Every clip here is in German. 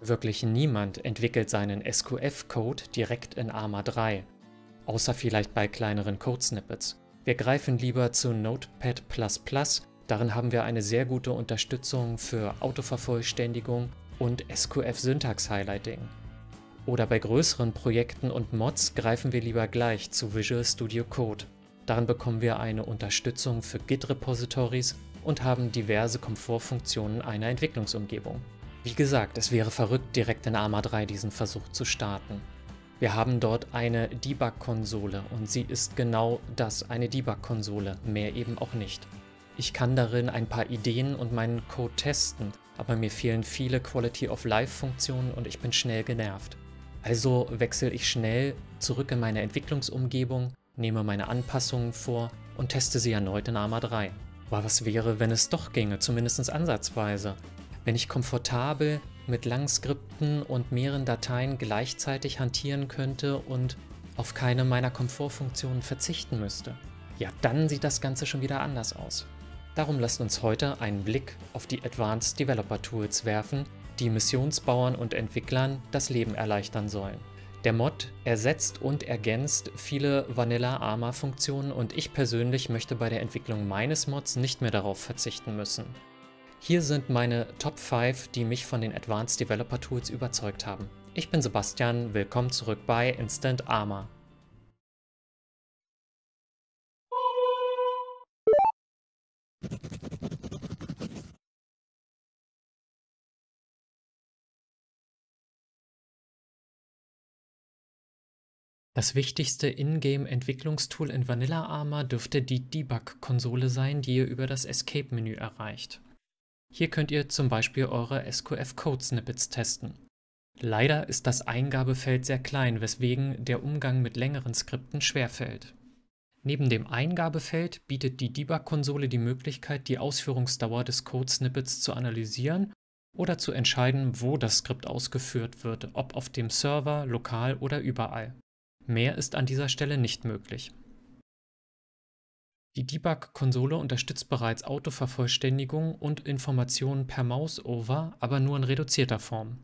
Wirklich niemand entwickelt seinen SQF-Code direkt in AMA 3, außer vielleicht bei kleineren Codesnippets. Wir greifen lieber zu Notepad++, darin haben wir eine sehr gute Unterstützung für Autovervollständigung und SQF-Syntax-Highlighting. Oder bei größeren Projekten und Mods greifen wir lieber gleich zu Visual Studio Code. Darin bekommen wir eine Unterstützung für Git-Repositories und haben diverse Komfortfunktionen einer Entwicklungsumgebung. Wie gesagt, es wäre verrückt, direkt in Arma 3 diesen Versuch zu starten. Wir haben dort eine Debug-Konsole und sie ist genau das, eine Debug-Konsole, mehr eben auch nicht. Ich kann darin ein paar Ideen und meinen Code testen, aber mir fehlen viele Quality-of-Life-Funktionen und ich bin schnell genervt. Also wechsle ich schnell zurück in meine Entwicklungsumgebung, nehme meine Anpassungen vor und teste sie erneut in Arma 3. Aber was wäre, wenn es doch ginge, zumindest ansatzweise? Wenn ich komfortabel mit langen Skripten und mehreren Dateien gleichzeitig hantieren könnte und auf keine meiner Komfortfunktionen verzichten müsste, ja dann sieht das Ganze schon wieder anders aus. Darum lasst uns heute einen Blick auf die Advanced Developer Tools werfen, die Missionsbauern und Entwicklern das Leben erleichtern sollen. Der Mod ersetzt und ergänzt viele Vanilla arma Funktionen und ich persönlich möchte bei der Entwicklung meines Mods nicht mehr darauf verzichten müssen. Hier sind meine Top 5, die mich von den Advanced Developer Tools überzeugt haben. Ich bin Sebastian, willkommen zurück bei Instant Armor. Das wichtigste Ingame-Entwicklungstool in Vanilla Armor dürfte die Debug-Konsole sein, die ihr über das Escape-Menü erreicht. Hier könnt ihr zum Beispiel eure SQF-Code-Snippets testen. Leider ist das Eingabefeld sehr klein, weswegen der Umgang mit längeren Skripten schwerfällt. Neben dem Eingabefeld bietet die Debug-Konsole die Möglichkeit, die Ausführungsdauer des Code-Snippets zu analysieren oder zu entscheiden, wo das Skript ausgeführt wird, ob auf dem Server, lokal oder überall. Mehr ist an dieser Stelle nicht möglich. Die Debug-Konsole unterstützt bereits Autovervollständigung und Informationen per Mouseover, aber nur in reduzierter Form.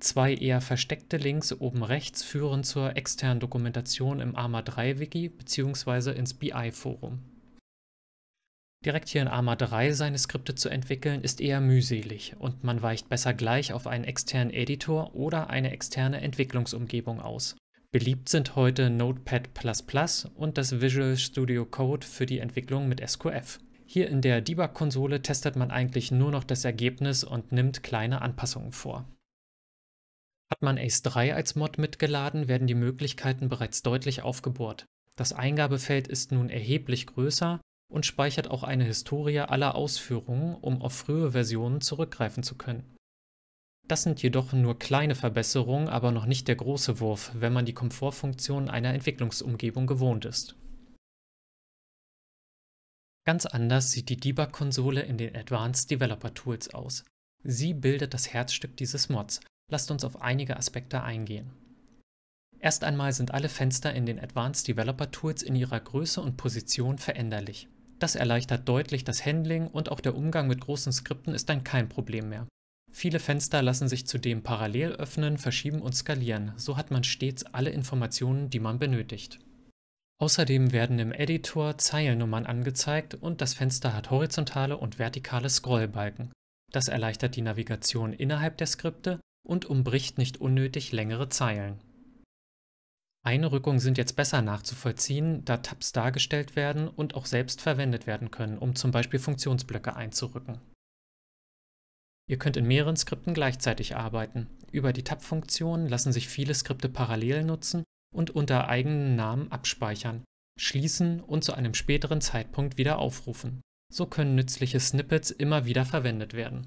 Zwei eher versteckte Links oben rechts führen zur externen Dokumentation im AMA3-Wiki bzw. ins BI-Forum. Direkt hier in AMA3 seine Skripte zu entwickeln, ist eher mühselig und man weicht besser gleich auf einen externen Editor oder eine externe Entwicklungsumgebung aus Beliebt sind heute Notepad und das Visual Studio Code für die Entwicklung mit SQF. Hier in der Debug-Konsole testet man eigentlich nur noch das Ergebnis und nimmt kleine Anpassungen vor. Hat man Ace 3 als Mod mitgeladen, werden die Möglichkeiten bereits deutlich aufgebohrt. Das Eingabefeld ist nun erheblich größer und speichert auch eine Historie aller Ausführungen, um auf frühe Versionen zurückgreifen zu können. Das sind jedoch nur kleine Verbesserungen, aber noch nicht der große Wurf, wenn man die Komfortfunktion einer Entwicklungsumgebung gewohnt ist. Ganz anders sieht die Debug-Konsole in den Advanced Developer Tools aus. Sie bildet das Herzstück dieses Mods. Lasst uns auf einige Aspekte eingehen. Erst einmal sind alle Fenster in den Advanced Developer Tools in ihrer Größe und Position veränderlich. Das erleichtert deutlich das Handling und auch der Umgang mit großen Skripten ist dann kein Problem mehr. Viele Fenster lassen sich zudem parallel öffnen, verschieben und skalieren, so hat man stets alle Informationen, die man benötigt. Außerdem werden im Editor Zeilennummern angezeigt und das Fenster hat horizontale und vertikale Scrollbalken. Das erleichtert die Navigation innerhalb der Skripte und umbricht nicht unnötig längere Zeilen. Einrückungen sind jetzt besser nachzuvollziehen, da Tabs dargestellt werden und auch selbst verwendet werden können, um zum Beispiel Funktionsblöcke einzurücken. Ihr könnt in mehreren Skripten gleichzeitig arbeiten. Über die Tab-Funktion lassen sich viele Skripte parallel nutzen und unter eigenen Namen abspeichern, schließen und zu einem späteren Zeitpunkt wieder aufrufen. So können nützliche Snippets immer wieder verwendet werden.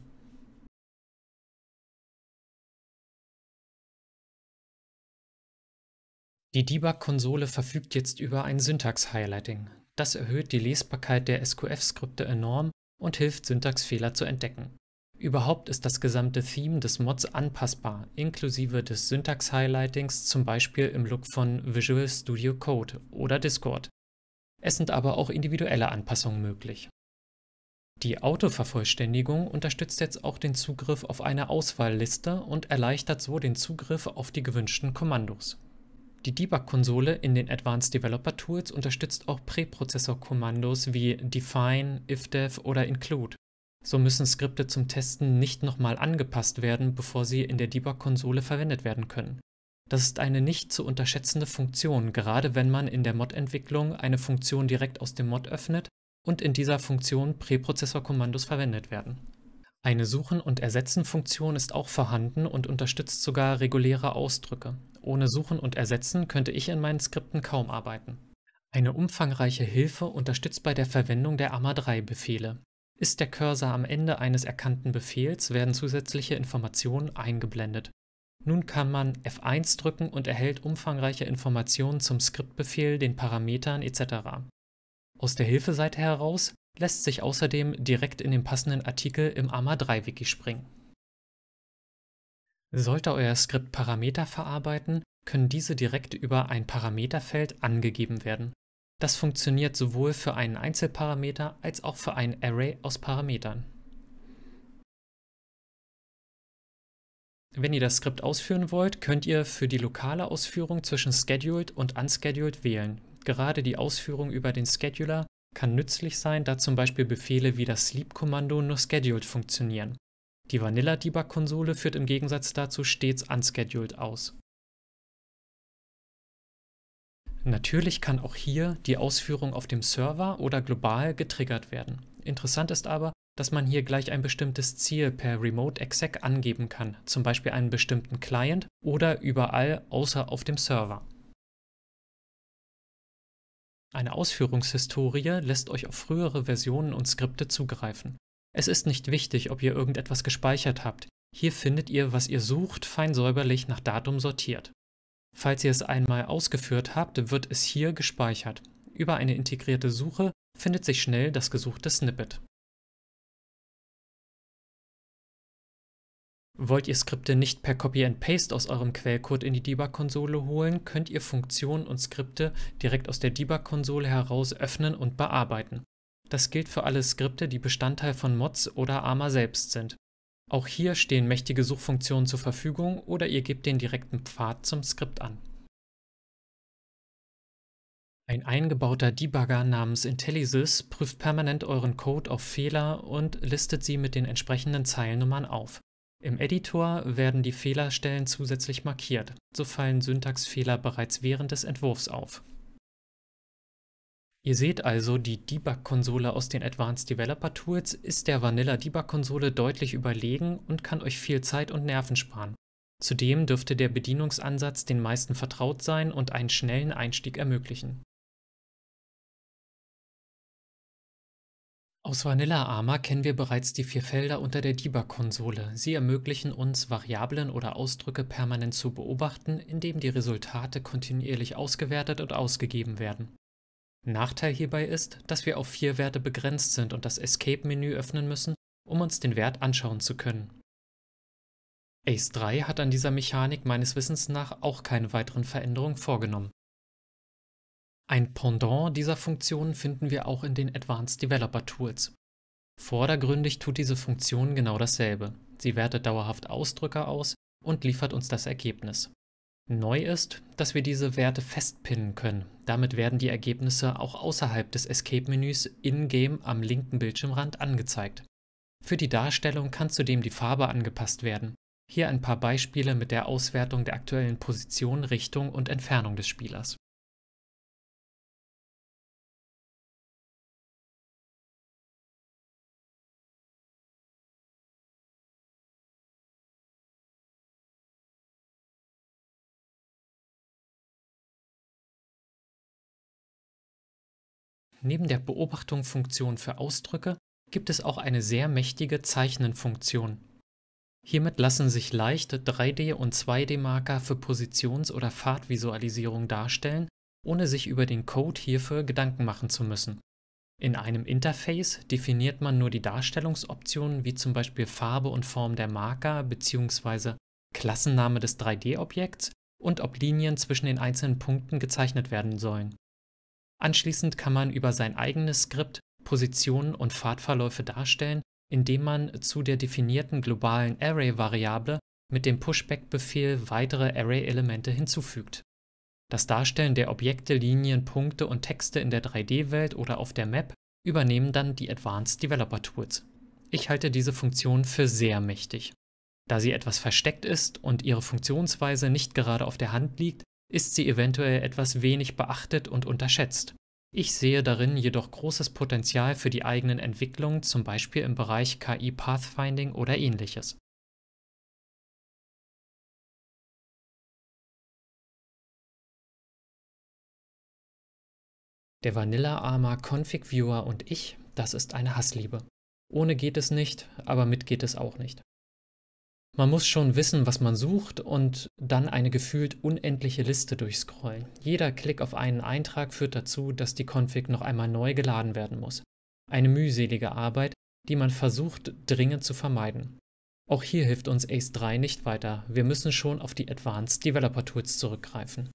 Die Debug-Konsole verfügt jetzt über ein Syntax-Highlighting. Das erhöht die Lesbarkeit der SQF-Skripte enorm und hilft, Syntaxfehler zu entdecken. Überhaupt ist das gesamte Theme des Mods anpassbar, inklusive des Syntax-Highlightings zum Beispiel im Look von Visual Studio Code oder Discord. Es sind aber auch individuelle Anpassungen möglich. Die Autovervollständigung unterstützt jetzt auch den Zugriff auf eine Auswahlliste und erleichtert so den Zugriff auf die gewünschten Kommandos. Die Debug-Konsole in den Advanced Developer Tools unterstützt auch Präprozessor-Kommandos wie define, ifdef oder include. So müssen Skripte zum Testen nicht nochmal angepasst werden, bevor sie in der Debug-Konsole verwendet werden können. Das ist eine nicht zu unterschätzende Funktion, gerade wenn man in der Mod-Entwicklung eine Funktion direkt aus dem Mod öffnet und in dieser Funktion Präprozessorkommandos verwendet werden. Eine Suchen- und Ersetzen-Funktion ist auch vorhanden und unterstützt sogar reguläre Ausdrücke. Ohne Suchen und Ersetzen könnte ich in meinen Skripten kaum arbeiten. Eine umfangreiche Hilfe unterstützt bei der Verwendung der AMA3-Befehle. Ist der Cursor am Ende eines erkannten Befehls, werden zusätzliche Informationen eingeblendet. Nun kann man F1 drücken und erhält umfangreiche Informationen zum Skriptbefehl, den Parametern etc. Aus der Hilfeseite heraus lässt sich außerdem direkt in den passenden Artikel im AMA3-Wiki springen. Sollte euer Skript Parameter verarbeiten, können diese direkt über ein Parameterfeld angegeben werden. Das funktioniert sowohl für einen Einzelparameter als auch für ein Array aus Parametern. Wenn ihr das Skript ausführen wollt, könnt ihr für die lokale Ausführung zwischen Scheduled und Unscheduled wählen. Gerade die Ausführung über den Scheduler kann nützlich sein, da zum Beispiel Befehle wie das Sleep-Kommando nur scheduled funktionieren. Die Vanilla-Debug-Konsole führt im Gegensatz dazu stets unscheduled aus. Natürlich kann auch hier die Ausführung auf dem Server oder global getriggert werden. Interessant ist aber, dass man hier gleich ein bestimmtes Ziel per Remote Exec angeben kann, zum Beispiel einen bestimmten Client oder überall außer auf dem Server. Eine Ausführungshistorie lässt euch auf frühere Versionen und Skripte zugreifen. Es ist nicht wichtig, ob ihr irgendetwas gespeichert habt. Hier findet ihr, was ihr sucht, fein säuberlich nach Datum sortiert. Falls ihr es einmal ausgeführt habt, wird es hier gespeichert. Über eine integrierte Suche findet sich schnell das gesuchte Snippet. Wollt ihr Skripte nicht per Copy and Paste aus eurem Quellcode in die Debug-Konsole holen, könnt ihr Funktionen und Skripte direkt aus der Debug-Konsole heraus öffnen und bearbeiten. Das gilt für alle Skripte, die Bestandteil von Mods oder AMA selbst sind. Auch hier stehen mächtige Suchfunktionen zur Verfügung oder ihr gebt den direkten Pfad zum Skript an. Ein eingebauter Debugger namens IntelliSys prüft permanent euren Code auf Fehler und listet sie mit den entsprechenden Zeilennummern auf. Im Editor werden die Fehlerstellen zusätzlich markiert, so fallen Syntaxfehler bereits während des Entwurfs auf. Ihr seht also, die Debug-Konsole aus den Advanced Developer Tools ist der Vanilla Debug-Konsole deutlich überlegen und kann euch viel Zeit und Nerven sparen. Zudem dürfte der Bedienungsansatz den meisten vertraut sein und einen schnellen Einstieg ermöglichen. Aus Vanilla Arma kennen wir bereits die vier Felder unter der Debug-Konsole. Sie ermöglichen uns, Variablen oder Ausdrücke permanent zu beobachten, indem die Resultate kontinuierlich ausgewertet und ausgegeben werden. Nachteil hierbei ist, dass wir auf vier Werte begrenzt sind und das Escape-Menü öffnen müssen, um uns den Wert anschauen zu können. Ace 3 hat an dieser Mechanik meines Wissens nach auch keine weiteren Veränderungen vorgenommen. Ein Pendant dieser Funktionen finden wir auch in den Advanced Developer Tools. Vordergründig tut diese Funktion genau dasselbe. Sie wertet dauerhaft Ausdrücke aus und liefert uns das Ergebnis. Neu ist, dass wir diese Werte festpinnen können. Damit werden die Ergebnisse auch außerhalb des Escape-Menüs in-game am linken Bildschirmrand angezeigt. Für die Darstellung kann zudem die Farbe angepasst werden. Hier ein paar Beispiele mit der Auswertung der aktuellen Position, Richtung und Entfernung des Spielers Neben der Beobachtungsfunktion für Ausdrücke gibt es auch eine sehr mächtige Zeichnenfunktion. Hiermit lassen sich leicht 3D- und 2D-Marker für Positions- oder Fahrtvisualisierung darstellen, ohne sich über den Code hierfür Gedanken machen zu müssen. In einem Interface definiert man nur die Darstellungsoptionen wie zum Beispiel Farbe und Form der Marker bzw. Klassenname des 3D-Objekts und ob Linien zwischen den einzelnen Punkten gezeichnet werden sollen. Anschließend kann man über sein eigenes Skript Positionen und Fahrtverläufe darstellen, indem man zu der definierten globalen Array-Variable mit dem Pushback-Befehl weitere Array-Elemente hinzufügt. Das Darstellen der Objekte, Linien, Punkte und Texte in der 3D-Welt oder auf der Map übernehmen dann die Advanced Developer Tools. Ich halte diese Funktion für sehr mächtig. Da sie etwas versteckt ist und ihre Funktionsweise nicht gerade auf der Hand liegt, ist sie eventuell etwas wenig beachtet und unterschätzt. Ich sehe darin jedoch großes Potenzial für die eigenen Entwicklungen, zum Beispiel im Bereich KI Pathfinding oder ähnliches. Der Vanilla Armor Config Viewer und ich, das ist eine Hassliebe. Ohne geht es nicht, aber mit geht es auch nicht. Man muss schon wissen, was man sucht und dann eine gefühlt unendliche Liste durchscrollen. Jeder Klick auf einen Eintrag führt dazu, dass die Config noch einmal neu geladen werden muss. Eine mühselige Arbeit, die man versucht dringend zu vermeiden. Auch hier hilft uns Ace 3 nicht weiter. Wir müssen schon auf die Advanced Developer Tools zurückgreifen.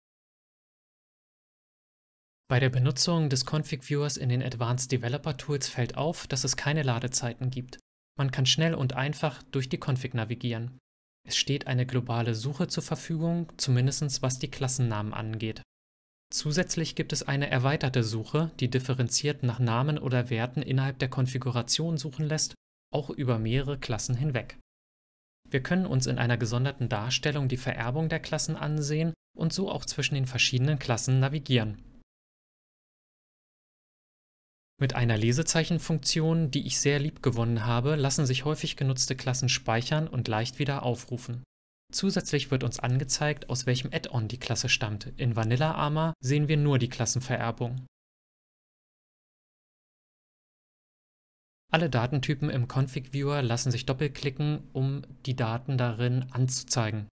Bei der Benutzung des Config Viewers in den Advanced Developer Tools fällt auf, dass es keine Ladezeiten gibt. Man kann schnell und einfach durch die Config navigieren. Es steht eine globale Suche zur Verfügung, zumindest was die Klassennamen angeht. Zusätzlich gibt es eine erweiterte Suche, die differenziert nach Namen oder Werten innerhalb der Konfiguration suchen lässt, auch über mehrere Klassen hinweg. Wir können uns in einer gesonderten Darstellung die Vererbung der Klassen ansehen und so auch zwischen den verschiedenen Klassen navigieren. Mit einer Lesezeichenfunktion, die ich sehr lieb gewonnen habe, lassen sich häufig genutzte Klassen speichern und leicht wieder aufrufen. Zusätzlich wird uns angezeigt, aus welchem Add-on die Klasse stammt. In Vanilla Armor sehen wir nur die Klassenvererbung. Alle Datentypen im Config Viewer lassen sich doppelklicken, um die Daten darin anzuzeigen.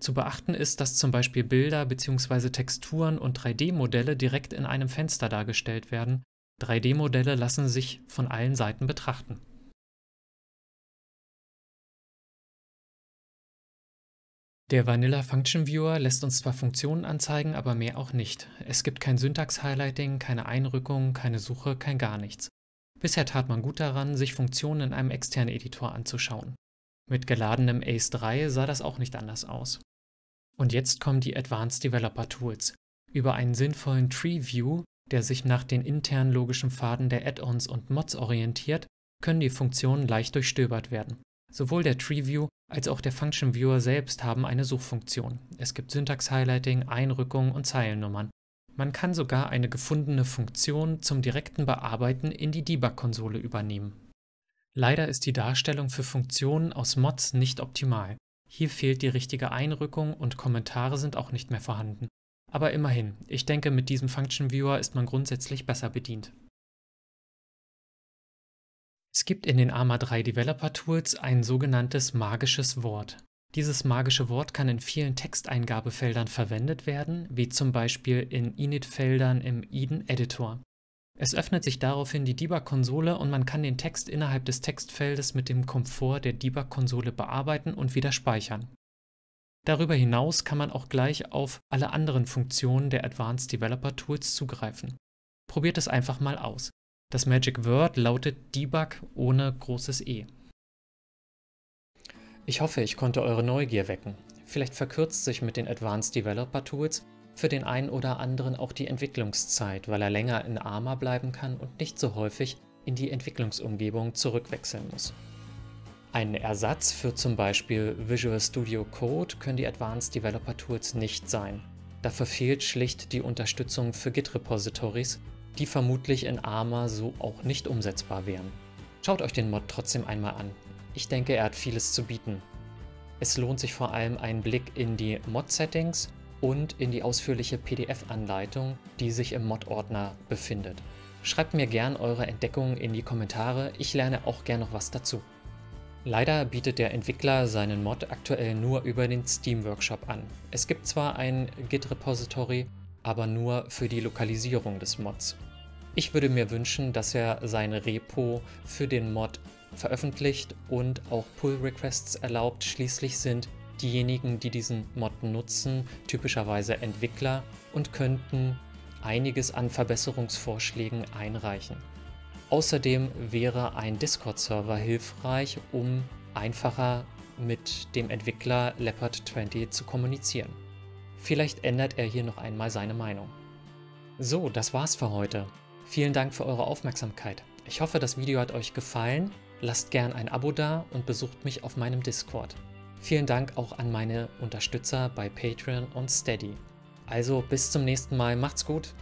Zu beachten ist, dass zum Beispiel Bilder bzw. Texturen und 3D-Modelle direkt in einem Fenster dargestellt werden 3D-Modelle lassen sich von allen Seiten betrachten. Der Vanilla Function Viewer lässt uns zwar Funktionen anzeigen, aber mehr auch nicht. Es gibt kein Syntax-Highlighting, keine Einrückung, keine Suche, kein gar nichts. Bisher tat man gut daran, sich Funktionen in einem externen Editor anzuschauen. Mit geladenem ACE 3 sah das auch nicht anders aus. Und jetzt kommen die Advanced Developer Tools. Über einen sinnvollen Tree View der sich nach den internen logischen Pfaden der Add-ons und Mods orientiert, können die Funktionen leicht durchstöbert werden. Sowohl der TreeView als auch der Function Viewer selbst haben eine Suchfunktion. Es gibt Syntax-Highlighting, Einrückungen und Zeilennummern. Man kann sogar eine gefundene Funktion zum direkten Bearbeiten in die Debug-Konsole übernehmen. Leider ist die Darstellung für Funktionen aus Mods nicht optimal. Hier fehlt die richtige Einrückung und Kommentare sind auch nicht mehr vorhanden. Aber immerhin, ich denke, mit diesem Function Viewer ist man grundsätzlich besser bedient. Es gibt in den AMA 3 Developer Tools ein sogenanntes magisches Wort. Dieses magische Wort kann in vielen Texteingabefeldern verwendet werden, wie zum Beispiel in Init-Feldern im Eden Editor. Es öffnet sich daraufhin die Debug-Konsole und man kann den Text innerhalb des Textfeldes mit dem Komfort der Debug-Konsole bearbeiten und wieder speichern. Darüber hinaus kann man auch gleich auf alle anderen Funktionen der Advanced Developer Tools zugreifen. Probiert es einfach mal aus. Das Magic Word lautet Debug ohne großes E. Ich hoffe, ich konnte eure Neugier wecken. Vielleicht verkürzt sich mit den Advanced Developer Tools für den einen oder anderen auch die Entwicklungszeit, weil er länger in ARMA bleiben kann und nicht so häufig in die Entwicklungsumgebung zurückwechseln muss. Ein Ersatz für zum Beispiel Visual Studio Code können die Advanced Developer Tools nicht sein. Dafür fehlt schlicht die Unterstützung für Git-Repositories, die vermutlich in ARMA so auch nicht umsetzbar wären. Schaut euch den Mod trotzdem einmal an. Ich denke, er hat vieles zu bieten. Es lohnt sich vor allem ein Blick in die Mod-Settings und in die ausführliche PDF-Anleitung, die sich im Mod-Ordner befindet. Schreibt mir gern eure Entdeckungen in die Kommentare, ich lerne auch gern noch was dazu. Leider bietet der Entwickler seinen Mod aktuell nur über den Steam Workshop an. Es gibt zwar ein Git-Repository, aber nur für die Lokalisierung des Mods. Ich würde mir wünschen, dass er sein Repo für den Mod veröffentlicht und auch Pull-Requests erlaubt. Schließlich sind diejenigen, die diesen Mod nutzen, typischerweise Entwickler und könnten einiges an Verbesserungsvorschlägen einreichen. Außerdem wäre ein Discord-Server hilfreich, um einfacher mit dem Entwickler Leopard 20 zu kommunizieren. Vielleicht ändert er hier noch einmal seine Meinung. So, das war's für heute. Vielen Dank für eure Aufmerksamkeit. Ich hoffe, das Video hat euch gefallen. Lasst gern ein Abo da und besucht mich auf meinem Discord. Vielen Dank auch an meine Unterstützer bei Patreon und Steady. Also bis zum nächsten Mal, macht's gut!